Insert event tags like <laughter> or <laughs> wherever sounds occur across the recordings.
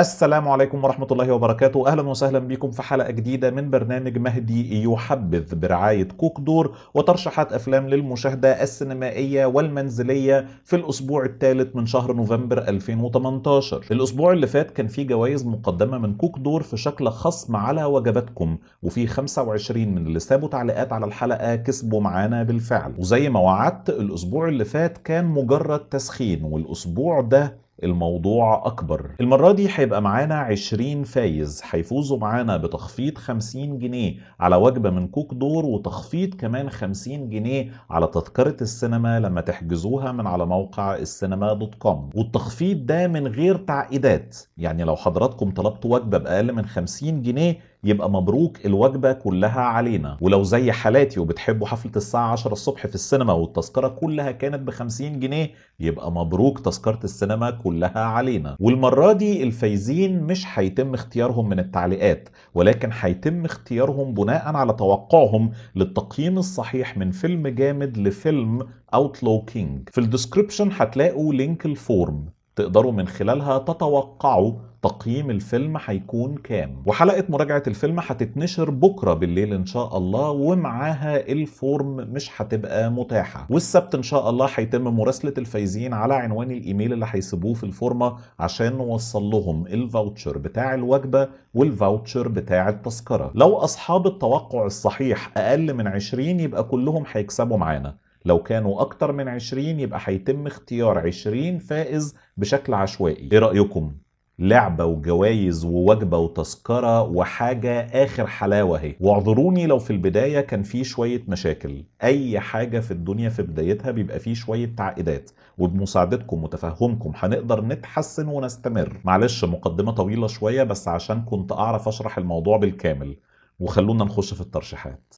السلام عليكم ورحمة الله وبركاته أهلا وسهلا بكم في حلقة جديدة من برنامج مهدي يحبذ برعاية كوك دور وترشيحات أفلام للمشاهدة السينمائية والمنزلية في الأسبوع الثالث من شهر نوفمبر 2018 الأسبوع اللي فات كان في جوائز مقدمة من كوك دور في شكل خصم على وجباتكم وفي 25 من اللي سابوا تعليقات على الحلقة كسبوا معانا بالفعل وزي ما وعدت الأسبوع اللي فات كان مجرد تسخين والأسبوع ده الموضوع أكبر المرة دي هيبقى معانا 20 فايز هيفوزوا معانا بتخفيض 50 جنيه على وجبة من كوك دور وتخفيض كمان 50 جنيه على تذكرة السينما لما تحجزوها من على موقع السينما دوت كوم والتخفيض ده من غير تعقيدات يعني لو حضراتكم طلبتوا وجبة بأقل من 50 جنيه يبقى مبروك الوجبه كلها علينا ولو زي حالاتي وبتحبوا حفله الساعه 10 الصبح في السينما والتذكره كلها كانت ب 50 جنيه يبقى مبروك تذكره السينما كلها علينا والمره دي الفايزين مش هيتم اختيارهم من التعليقات ولكن هيتم اختيارهم بناء على توقعهم للتقييم الصحيح من فيلم جامد لفيلم اوتلو كينج في الديسكريبشن هتلاقوا لينك الفورم تقدروا من خلالها تتوقعوا تقييم الفيلم هيكون كام وحلقة مراجعة الفيلم هتتنشر بكرة بالليل ان شاء الله ومعاها الفورم مش هتبقى متاحة والسبت ان شاء الله هيتم مراسلة الفايزين على عنوان الايميل اللي هيسيبوه في الفورمة عشان نوصل لهم الفاوتشر بتاع الوجبة والفاوتشر بتاع التذكرة لو اصحاب التوقع الصحيح اقل من 20 يبقى كلهم هيكسبوا معانا لو كانوا أكتر من 20 يبقى هيتم اختيار 20 فائز بشكل عشوائي إيه رأيكم؟ لعبة وجوائز ووجبة وتذكرة وحاجة آخر حلاوة اهي واعذروني لو في البداية كان في شوية مشاكل أي حاجة في الدنيا في بدايتها بيبقى فيه شوية تعقيدات وبمساعدتكم وتفهمكم هنقدر نتحسن ونستمر معلش مقدمة طويلة شوية بس عشان كنت أعرف أشرح الموضوع بالكامل وخلونا نخش في الترشيحات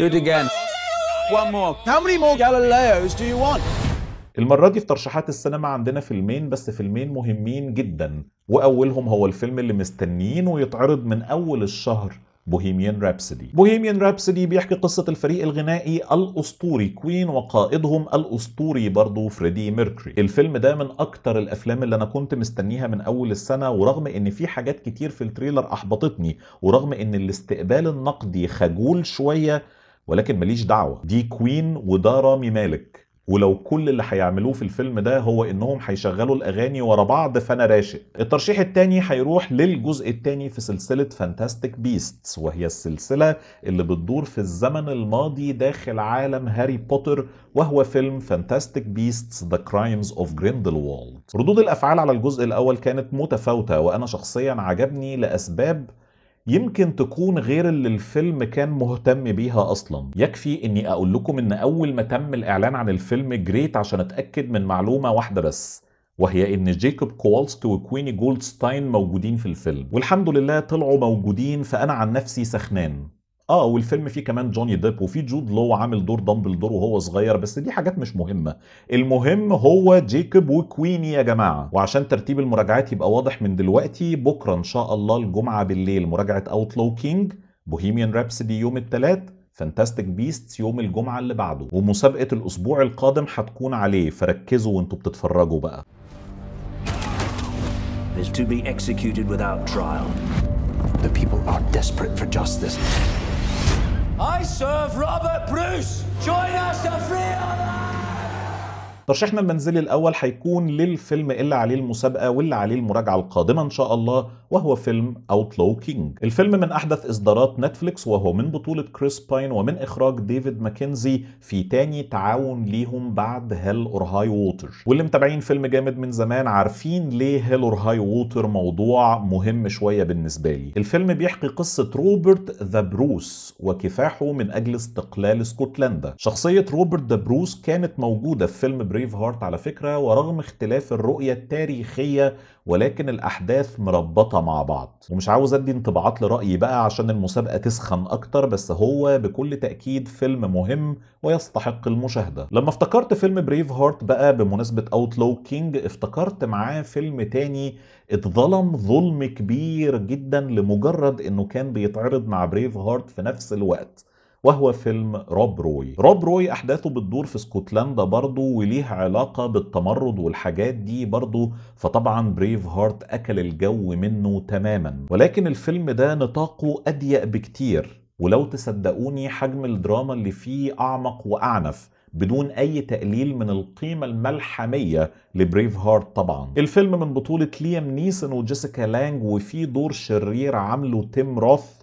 Do it again. One more. How many more Galileos do you want? المرة دي في ترشيحات السينما عندنا فيلمين بس فيلمين مهمين جدا وأولهم هو الفيلم اللي مستنيين ويتعرض من أول الشهر بوهيميان رابسدي بوهيميان رابسدي بيحكي قصة الفريق الغنائي الأسطوري كوين وقائدهم الأسطوري برضو فريدي ميركوري الفيلم ده من أكتر الأفلام اللي أنا كنت مستنيها من أول السنة ورغم إن في حاجات كتير في التريلر أحبطتني ورغم إن الاستقبال النقدي خجول شوية ولكن ماليش دعوة دي كوين وده رامي مالك ولو كل اللي هيعملوه في الفيلم ده هو انهم هيشغلوا الاغاني ورا بعض فانا راشق الترشيح الثاني هيروح للجزء الثاني في سلسله فانتاستيك بيستس وهي السلسله اللي بتدور في الزمن الماضي داخل عالم هاري بوتر وهو فيلم فانتاستيك بيستس ذا كرايمز اوف جريندلوالد ردود الافعال على الجزء الاول كانت متفاوته وانا شخصيا عجبني لاسباب يمكن تكون غير اللي الفيلم كان مهتم بيها اصلا يكفي اني اقول لكم ان اول ما تم الاعلان عن الفيلم جريت عشان اتاكد من معلومه واحده بس وهي ان جيكوب كوالست وكويني جولدستاين موجودين في الفيلم والحمد لله طلعوا موجودين فانا عن نفسي سخنان اه والفيلم فيه كمان جوني ديب وفيه جود لو عامل دور دامبلدور وهو صغير بس دي حاجات مش مهمه المهم هو جيكوب وكويني يا جماعه وعشان ترتيب المراجعات يبقى واضح من دلوقتي بكره ان شاء الله الجمعه بالليل مراجعه اوتلو كينج بوهيميان رابسدي يوم الثلاث فانتاستيك بيست يوم الجمعه اللي بعده ومسابقه الاسبوع القادم هتكون عليه فركزوا وانتوا بتتفرجوا بقى is to be executed without trial. The people are desperate for justice. I serve Robert Bruce. Join us to free our ترشيحنا المنزلي الاول هيكون للفيلم اللي عليه المسابقه واللي عليه المراجعه القادمه ان شاء الله وهو فيلم اوتلو كينج الفيلم من احدث اصدارات نتفليكس وهو من بطوله كريس باين ومن اخراج ديفيد ماكنزي في تاني تعاون ليهم بعد هيل اور هاي ووتر واللي متابعين فيلم جامد من زمان عارفين ليه هيل اور هاي ووتر موضوع مهم شويه بالنسبه لي الفيلم بيحكي قصه روبرت ذا بروس وكفاحه من اجل استقلال اسكتلندا شخصيه روبرت ذا بروس كانت موجوده في فيلم بريك بريف هارت على فكرة ورغم اختلاف الرؤية التاريخية ولكن الأحداث مربطة مع بعض ومش عاوز أدي انطباعات لرأيي بقى عشان المسابقة تسخن أكتر بس هو بكل تأكيد فيلم مهم ويستحق المشاهدة لما افتكرت فيلم بريف هارت بقى بمناسبة أوتلو كينج افتكرت معاه فيلم تاني اتظلم ظلم كبير جدا لمجرد انه كان بيتعرض مع بريف هارت في نفس الوقت وهو فيلم روب روي روب روي أحداثه بتدور في اسكتلندا برضه وليها علاقة بالتمرد والحاجات دي برضه فطبعا بريف هارت أكل الجو منه تماما ولكن الفيلم ده نطاقه أضيق بكتير ولو تصدقوني حجم الدراما اللي فيه أعمق وأعنف بدون اي تقليل من القيمه الملحميه لبريف هارت طبعا الفيلم من بطوله ليام نيسون وجيسيكا لانج وفي دور شرير عامله تيم روث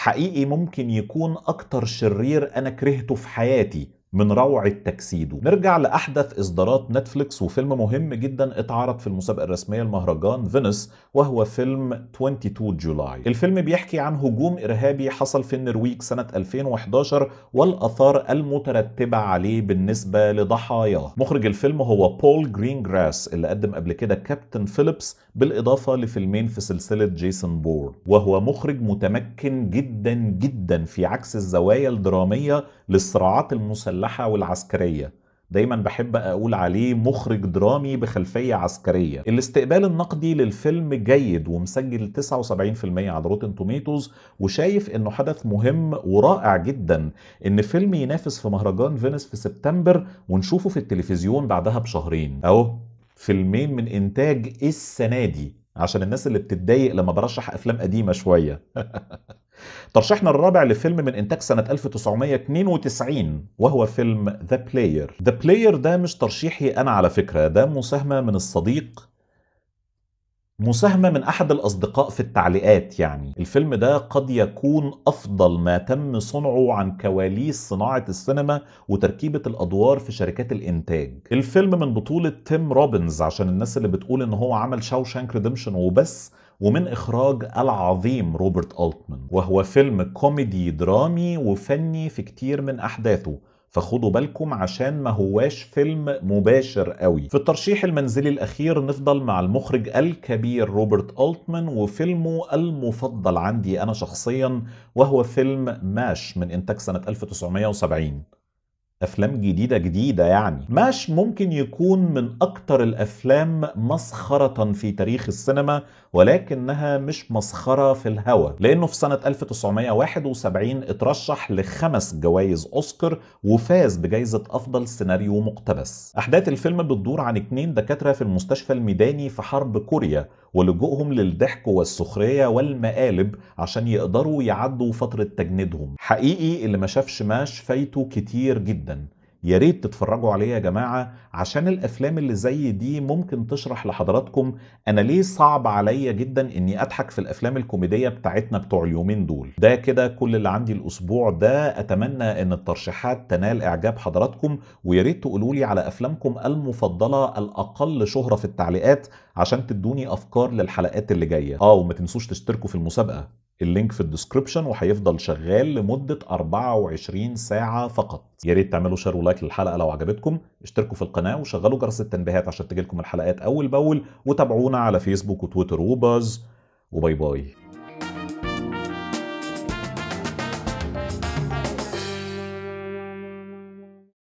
حقيقي ممكن يكون اكتر شرير انا كرهته في حياتي من روعة تجسيده نرجع لأحدث إصدارات نتفليكس وفيلم مهم جدا اتعرض في المسابقة الرسمية لمهرجان فينس وهو فيلم 22 جولاي الفيلم بيحكي عن هجوم إرهابي حصل في النرويج سنة 2011 والأثار المترتبة عليه بالنسبة لضحاياه مخرج الفيلم هو بول جرين جراس اللي قدم قبل كده كابتن فيليبس بالإضافة لفيلمين في سلسلة جيسون بور وهو مخرج متمكن جدا جدا في عكس الزوايا الدرامية للصراعات المسلحة المسلحة والعسكرية دايما بحب اقول عليه مخرج درامي بخلفيه عسكريه الاستقبال النقدي للفيلم جيد ومسجل 79% على روتن توميتوز وشايف انه حدث مهم ورائع جدا ان فيلم ينافس في مهرجان فينيس في سبتمبر ونشوفه في التلفزيون بعدها بشهرين اهو فيلمين من انتاج السنه دي عشان الناس اللي بتتضايق لما برشح افلام قديمه شويه <laughs> ترشيحنا الرابع لفيلم من إنتاج سنة 1992 وهو فيلم ذا بلاير ذا بلاير ده مش ترشيحي أنا على فكرة ده مساهمة من الصديق مساهمة من أحد الأصدقاء في التعليقات يعني الفيلم ده قد يكون أفضل ما تم صنعه عن كواليس صناعة السينما وتركيبة الأدوار في شركات الإنتاج الفيلم من بطولة تيم روبنز عشان الناس اللي بتقول إن هو عمل شاوشانك ريديمشن وبس ومن إخراج العظيم روبرت ألتمان وهو فيلم كوميدي درامي وفني في كتير من أحداثه فخدوا بالكم عشان ما هواش فيلم مباشر قوي في الترشيح المنزلي الأخير نفضل مع المخرج الكبير روبرت ألتمان وفيلمه المفضل عندي أنا شخصيا وهو فيلم ماش من إنتاج سنة 1970 افلام جديده جديده يعني ماش ممكن يكون من اكتر الافلام مسخره في تاريخ السينما ولكنها مش مسخره في الهوى لانه في سنه 1971 اترشح لخمس جوائز اوسكار وفاز بجائزه افضل سيناريو مقتبس احداث الفيلم بتدور عن اتنين دكاتره في المستشفى الميداني في حرب كوريا ولجوءهم للضحك والسخرية والمقالب عشان يقدروا يعدوا فترة تجنيدهم حقيقي اللي ما شافش ماش فايته كتير جدا يا ريت تتفرجوا عليه يا جماعه عشان الافلام اللي زي دي ممكن تشرح لحضراتكم انا ليه صعب عليا جدا اني اضحك في الافلام الكوميديه بتاعتنا بتوع اليومين دول ده كده كل اللي عندي الاسبوع ده اتمنى ان الترشيحات تنال اعجاب حضراتكم ويا ريت تقولوا لي على افلامكم المفضله الاقل شهره في التعليقات عشان تدوني افكار للحلقات اللي جايه اه وما تنسوش تشتركوا في المسابقه اللينك في الديسكربشن وهيفضل شغال لمدة 24 ساعة فقط يا ريت تعملوا شير ولايك للحلقة لو عجبتكم اشتركوا في القناة وشغلوا جرس التنبيهات عشان تجيلكم الحلقات أول بأول وتابعونا على فيسبوك وتويتر وباز وباي باي